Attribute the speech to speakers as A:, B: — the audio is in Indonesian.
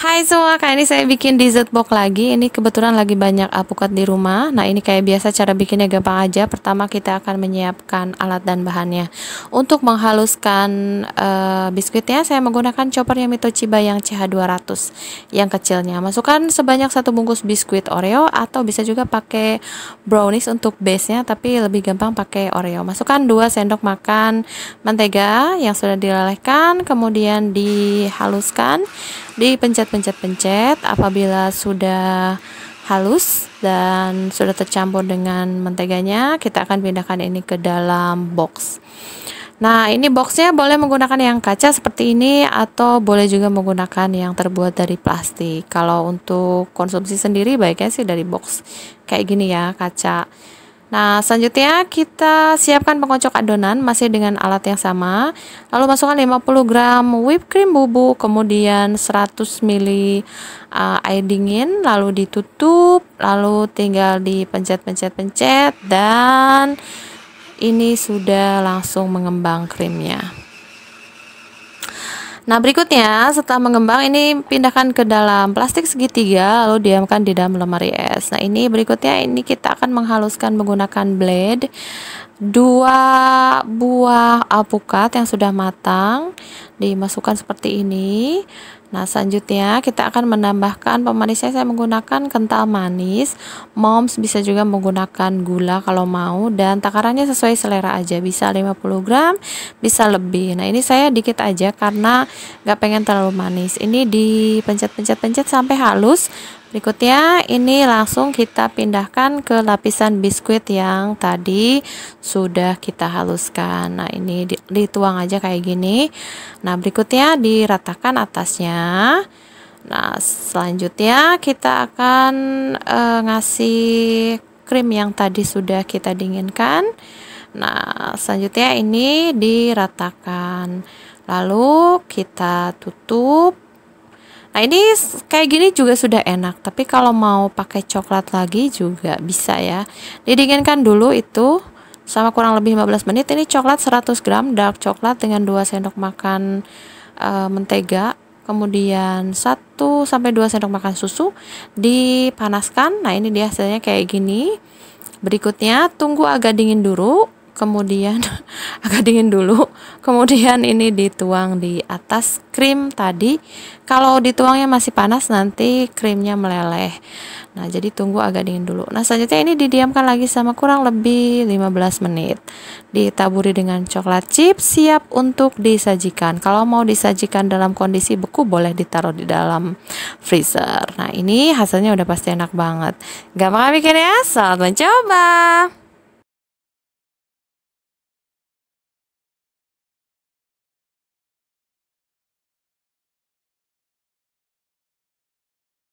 A: Hai semua, kali ini saya bikin dessert box lagi Ini kebetulan lagi banyak alpukat di rumah Nah ini kayak biasa cara bikinnya gampang aja Pertama kita akan menyiapkan alat dan bahannya Untuk menghaluskan uh, biskuitnya Saya menggunakan chopper yang Mitochiba yang CH200 Yang kecilnya Masukkan sebanyak satu bungkus biskuit Oreo Atau bisa juga pakai brownies untuk base-nya Tapi lebih gampang pakai Oreo Masukkan dua sendok makan mentega yang sudah dilelehkan Kemudian dihaluskan dipencet-pencet-pencet apabila sudah halus dan sudah tercampur dengan menteganya kita akan pindahkan ini ke dalam box nah ini boxnya boleh menggunakan yang kaca seperti ini atau boleh juga menggunakan yang terbuat dari plastik kalau untuk konsumsi sendiri baiknya sih dari box kayak gini ya kaca Nah, selanjutnya kita siapkan pengocok adonan masih dengan alat yang sama. Lalu masukkan 50 gram whipped cream bubuk, kemudian 100 ml uh, air dingin, lalu ditutup, lalu tinggal dipencet-pencet-pencet dan ini sudah langsung mengembang krimnya. Nah, berikutnya setelah mengembang ini pindahkan ke dalam plastik segitiga lalu diamkan di dalam lemari es. Nah, ini berikutnya ini kita akan menghaluskan menggunakan blade dua buah alpukat yang sudah matang dimasukkan seperti ini nah selanjutnya kita akan menambahkan pemanisnya saya menggunakan kental manis moms bisa juga menggunakan gula kalau mau dan takarannya sesuai selera aja bisa 50 gram bisa lebih nah ini saya dikit aja karena nggak pengen terlalu manis ini dipencet-pencet-pencet sampai halus berikutnya ini langsung kita pindahkan ke lapisan biskuit yang tadi sudah kita haluskan. Nah, ini dituang aja kayak gini. Nah, berikutnya diratakan atasnya. Nah, selanjutnya kita akan uh, ngasih krim yang tadi sudah kita dinginkan. Nah, selanjutnya ini diratakan. Lalu kita tutup. Nah, ini kayak gini juga sudah enak, tapi kalau mau pakai coklat lagi juga bisa ya. Didinginkan dulu itu sama kurang lebih 15 menit ini coklat 100 gram dark coklat dengan 2 sendok makan e, mentega kemudian 1 sampai 2 sendok makan susu dipanaskan nah ini dia hasilnya kayak gini berikutnya tunggu agak dingin dulu kemudian agak dingin dulu kemudian ini dituang di atas krim tadi kalau dituangnya masih panas nanti krimnya meleleh nah jadi tunggu agak dingin dulu nah selanjutnya ini didiamkan lagi sama kurang lebih 15 menit ditaburi dengan coklat chip. siap untuk disajikan kalau mau disajikan dalam kondisi beku boleh ditaruh di dalam freezer nah ini hasilnya udah pasti enak banget gampang ya bikin ya selamat mencoba